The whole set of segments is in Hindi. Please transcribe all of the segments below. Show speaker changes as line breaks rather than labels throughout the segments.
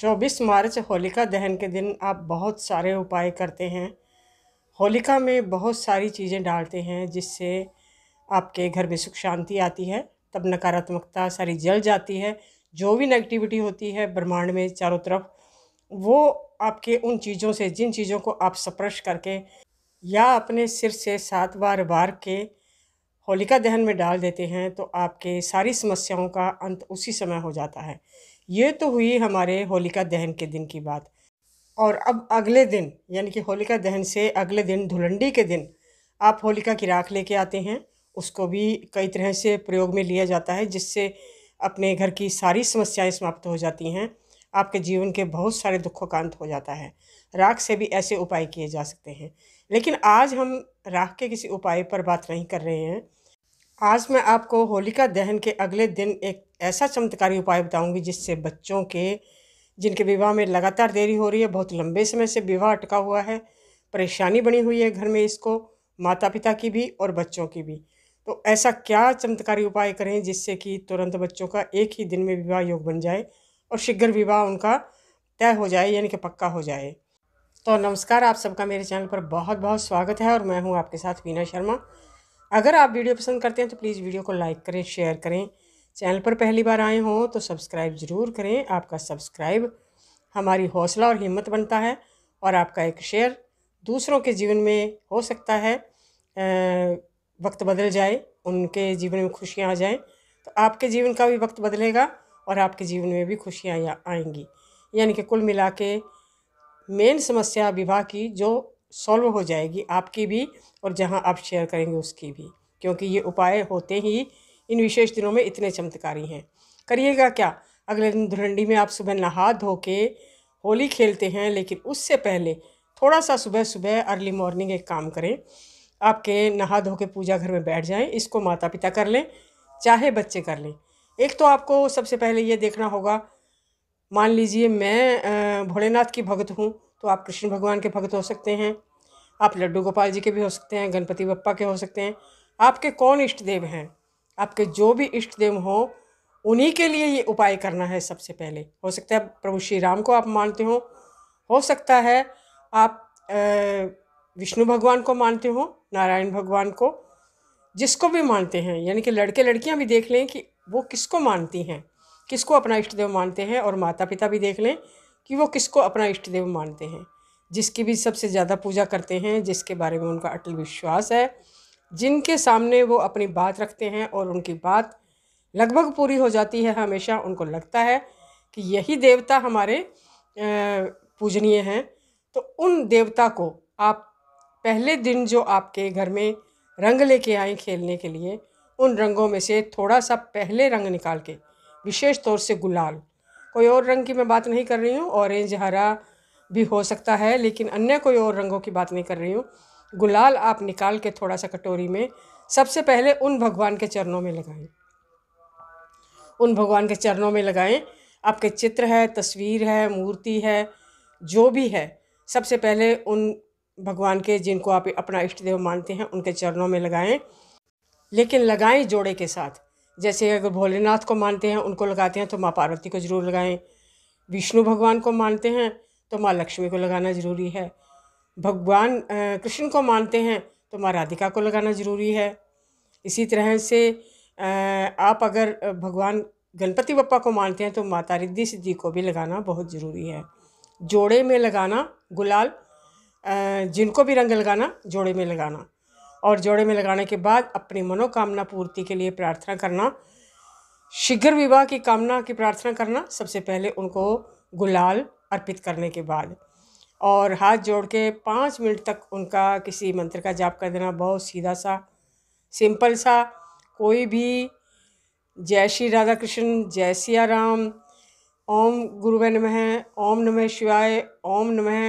चौबीस मार्च होलिका दहन के दिन आप बहुत सारे उपाय करते हैं होलिका में बहुत सारी चीज़ें डालते हैं जिससे आपके घर में सुख शांति आती है तब नकारात्मकता सारी जल जाती है जो भी नेगेटिविटी होती है ब्रह्मांड में चारों तरफ वो आपके उन चीज़ों से जिन चीज़ों को आप स्पर्श करके या अपने सिर से सात बार बार के होलिका दहन में डाल देते हैं तो आपके सारी समस्याओं का अंत उसी समय हो जाता है ये तो हुई हमारे होलिका दहन के दिन की बात और अब अगले दिन यानी कि होलिका दहन से अगले दिन धुलंडी के दिन आप होलिका की राख लेके आते हैं उसको भी कई तरह से प्रयोग में लिया जाता है जिससे अपने घर की सारी समस्याएं समाप्त हो जाती हैं आपके जीवन के बहुत सारे दुखों का अंत हो जाता है राख से भी ऐसे उपाय किए जा सकते हैं लेकिन आज हम राख के किसी उपाय पर बात नहीं कर रहे हैं आज मैं आपको होलिका दहन के अगले दिन एक ऐसा चमत्कारी उपाय बताऊंगी जिससे बच्चों के जिनके विवाह में लगातार देरी हो रही है बहुत लंबे समय से विवाह अटका हुआ है परेशानी बनी हुई है घर में इसको माता पिता की भी और बच्चों की भी तो ऐसा क्या चमत्कारी उपाय करें जिससे कि तुरंत बच्चों का एक ही दिन में विवाह योग बन जाए और शीघ्र विवाह उनका तय हो जाए यानी कि पक्का हो जाए तो नमस्कार आप सबका मेरे चैनल पर बहुत बहुत स्वागत है और मैं हूँ आपके साथ वीना शर्मा अगर आप वीडियो पसंद करते हैं तो प्लीज़ वीडियो को लाइक करें शेयर करें चैनल पर पहली बार आए हों तो सब्सक्राइब ज़रूर करें आपका सब्सक्राइब हमारी हौसला और हिम्मत बनता है और आपका एक शेयर दूसरों के जीवन में हो सकता है वक्त बदल जाए उनके जीवन में खुशियाँ आ जाएँ तो आपके जीवन का भी वक्त बदलेगा और आपके जीवन में भी खुशियाँ आएंगी यानी कि कुल मिला के मेन समस्या विवाह की जो सॉल्व हो जाएगी आपकी भी और जहाँ आप शेयर करेंगे उसकी भी क्योंकि ये उपाय होते ही इन विशेष दिनों में इतने चमत्कारी हैं करिएगा क्या अगले दिन धुरंडी में आप सुबह नहा धो के होली खेलते हैं लेकिन उससे पहले थोड़ा सा सुबह सुबह अर्ली मॉर्निंग एक काम करें आपके नहा धो के पूजा घर में बैठ जाएं इसको माता पिता कर लें चाहे बच्चे कर लें एक तो आपको सबसे पहले ये देखना होगा मान लीजिए मैं भोलेनाथ की भगत हूँ तो आप कृष्ण भगवान के भगत हो सकते हैं आप लड्डू गोपाल जी के भी हो सकते हैं गणपति बप्पा के हो सकते हैं आपके कौन इष्ट देव हैं आपके जो भी इष्ट देव हों उन्हीं के लिए ये उपाय करना है सबसे पहले हो सकता है प्रभु श्री राम को आप मानते हो हो सकता है आप विष्णु भगवान को मानते हो नारायण भगवान को जिसको भी मानते हैं यानी कि लड़के लड़कियां भी देख लें कि वो किसको मानती हैं किसको अपना इष्ट देव मानते हैं और माता पिता भी देख लें कि वो किसको अपना इष्ट देव मानते हैं जिसकी भी सबसे ज़्यादा पूजा करते हैं जिसके बारे में उनका अटल विश्वास है जिनके सामने वो अपनी बात रखते हैं और उनकी बात लगभग पूरी हो जाती है हमेशा उनको लगता है कि यही देवता हमारे पूजनीय हैं तो उन देवता को आप पहले दिन जो आपके घर में रंग लेके आए खेलने के लिए उन रंगों में से थोड़ा सा पहले रंग निकाल के विशेष तौर से गुलाल कोई और रंग की मैं बात नहीं कर रही हूँ ऑरेंज हरा भी हो सकता है लेकिन अन्य कोई और रंगों की बात नहीं कर रही हूँ गुलाल आप निकाल के थोड़ा सा कटोरी में सबसे पहले उन भगवान के चरणों में लगाएं उन भगवान के चरणों में लगाएं आपके चित्र है तस्वीर है मूर्ति है जो भी है सबसे पहले उन भगवान के जिनको आप अपना इष्ट देव मानते हैं उनके चरणों में लगाएं लेकिन लगाएं जोड़े के साथ जैसे अगर भोलेनाथ को मानते हैं उनको लगाते हैं तो माँ पार्वती को ज़रूर लगाएं विष्णु भगवान को मानते हैं तो माँ लक्ष्मी को लगाना ज़रूरी है भगवान कृष्ण को मानते हैं तो माँ राधिका को लगाना ज़रूरी है इसी तरह से आप अगर भगवान गणपति बप्पा को मानते हैं तो माता रिद्धि सिद्धि को भी लगाना बहुत ज़रूरी है जोड़े में लगाना गुलाल जिनको भी रंग लगाना जोड़े में लगाना और जोड़े में लगाने के बाद अपनी मनोकामना पूर्ति के लिए प्रार्थना करना शीघ्र विवाह की कामना की प्रार्थना करना सबसे पहले उनको गुलाल अर्पित करने के बाद और हाथ जोड़ के पाँच मिनट तक उनका किसी मंत्र का जाप कर देना बहुत सीधा सा सिंपल सा कोई भी जय श्री राधा कृष्ण जय सिया राम ओम नम नमः ओम नमः शिवाय ओम नमः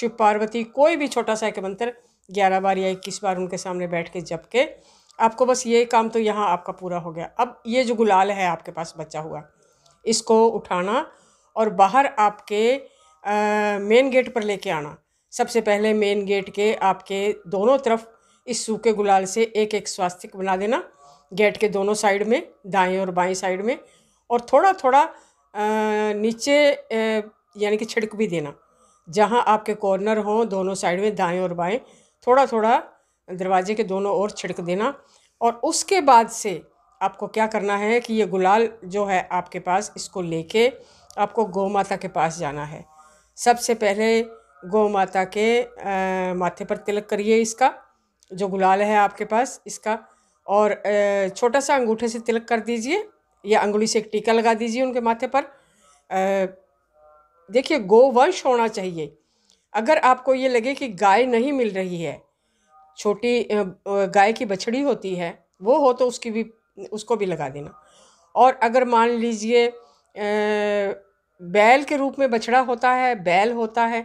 शिव पार्वती कोई भी छोटा सा एक मंत्र ग्यारह बार या इक्कीस बार उनके सामने बैठ के जप के आपको बस ये काम तो यहाँ आपका पूरा हो गया अब ये जो गुलाल है आपके पास बचा हुआ इसको उठाना और बाहर आपके मेन गेट पर लेके आना सबसे पहले मेन गेट के आपके दोनों तरफ इस सूखे गुलाल से एक एक स्वास्तिक बना देना गेट के दोनों साइड में दाएं और बाएं साइड में और थोड़ा थोड़ा नीचे यानी कि छिड़क भी देना जहां आपके कॉर्नर हों दोनों साइड में दाएं और बाएं थोड़ा थोड़ा दरवाजे के दोनों ओर छिड़क देना और उसके बाद से आपको क्या करना है कि ये गुलाल जो है आपके पास इसको लेके आपको गौ माता के पास जाना है सबसे पहले गौ माता के आ, माथे पर तिलक करिए इसका जो गुलाल है आपके पास इसका और आ, छोटा सा अंगूठे से तिलक कर दीजिए या अंगुली से एक टीका लगा दीजिए उनके माथे पर देखिए गोवंश होना चाहिए अगर आपको ये लगे कि गाय नहीं मिल रही है छोटी गाय की बछड़ी होती है वो हो तो उसकी भी उसको भी लगा देना और अगर मान लीजिए बैल के रूप में बछड़ा होता है बैल होता है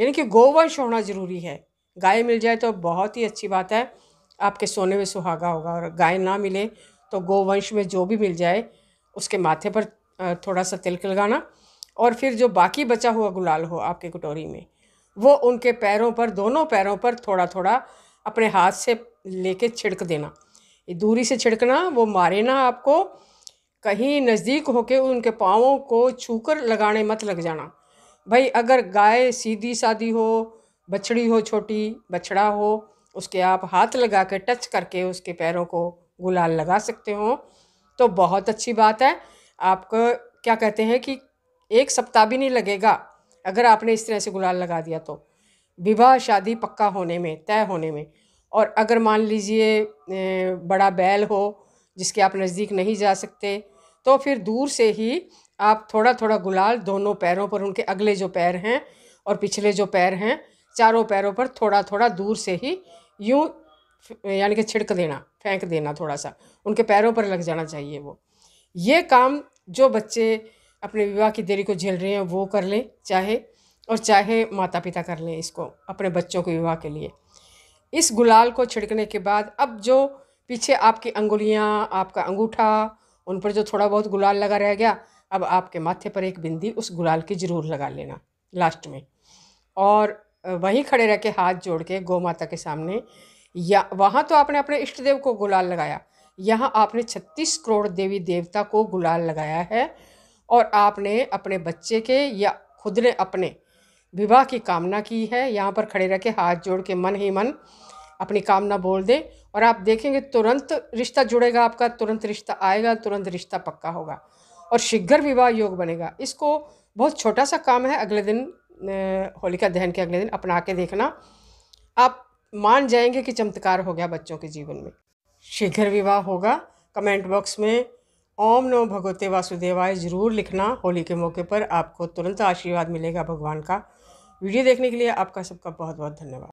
यानी कि गोवंश होना ज़रूरी है गाय मिल जाए तो बहुत ही अच्छी बात है आपके सोने में सुहागा होगा और गाय ना मिले तो गोवंश में जो भी मिल जाए उसके माथे पर थोड़ा सा तिलक लगाना और फिर जो बाकी बचा हुआ गुलाल हो आपके कटोरी में वो उनके पैरों पर दोनों पैरों पर थोड़ा थोड़ा अपने हाथ से लेके छिड़क देना दूरी से छिड़कना वो मारे ना आपको कहीं नज़दीक होके उनके पाँवों को छूकर लगाने मत लग जाना भाई अगर गाय सीधी सादी हो बछड़ी हो छोटी बछड़ा हो उसके आप हाथ लगा के टच करके उसके पैरों को गुलाल लगा सकते हो तो बहुत अच्छी बात है आपको क्या कहते हैं कि एक सप्ताह भी नहीं लगेगा अगर आपने इस तरह से गुलाल लगा दिया तो विवाह शादी पक्का होने में तय होने में और अगर मान लीजिए बड़ा बैल हो जिसके आप नज़दीक नहीं जा सकते तो फिर दूर से ही आप थोड़ा थोड़ा गुलाल दोनों पैरों पर उनके अगले जो पैर हैं और पिछले जो पैर हैं चारों पैरों पर थोड़ा थोड़ा दूर से ही यूँ यानी कि छिड़क देना फेंक देना थोड़ा सा उनके पैरों पर लग जाना चाहिए वो ये काम जो बच्चे अपने विवाह की देरी को झेल रहे हैं वो कर लें चाहे और चाहे माता पिता कर लें इसको अपने बच्चों के विवाह के लिए इस गुलाल को छिड़कने के बाद अब जो पीछे आपकी अंगुलियाँ आपका अंगूठा उन पर जो थोड़ा बहुत गुलाल लगा रह गया अब आपके माथे पर एक बिंदी उस गुलाल की ज़रूर लगा लेना लास्ट में और वहीं खड़े रह के हाथ जोड़ के गौ माता के सामने या वहाँ तो आपने अपने इष्ट देव को गुलाल लगाया यहाँ आपने छत्तीस करोड़ देवी देवता को गुलाल लगाया है और आपने अपने बच्चे के या खुद ने अपने विवाह की कामना की है यहाँ पर खड़े रह के हाथ जोड़ के मन ही मन अपनी कामना बोल दें और आप देखेंगे तुरंत रिश्ता जुड़ेगा आपका तुरंत रिश्ता आएगा तुरंत रिश्ता पक्का होगा और शीघ्र विवाह योग बनेगा इसको बहुत छोटा सा काम है अगले दिन होलिका दहन के अगले दिन अपना के देखना आप मान जाएंगे कि चमत्कार हो गया बच्चों के जीवन में शीघ्र विवाह होगा कमेंट बॉक्स में ओम नो भगवते वासुदेवाय ज़रूर लिखना होली के मौके पर आपको तुरंत आशीर्वाद मिलेगा भगवान का वीडियो देखने के लिए आपका सबका बहुत बहुत धन्यवाद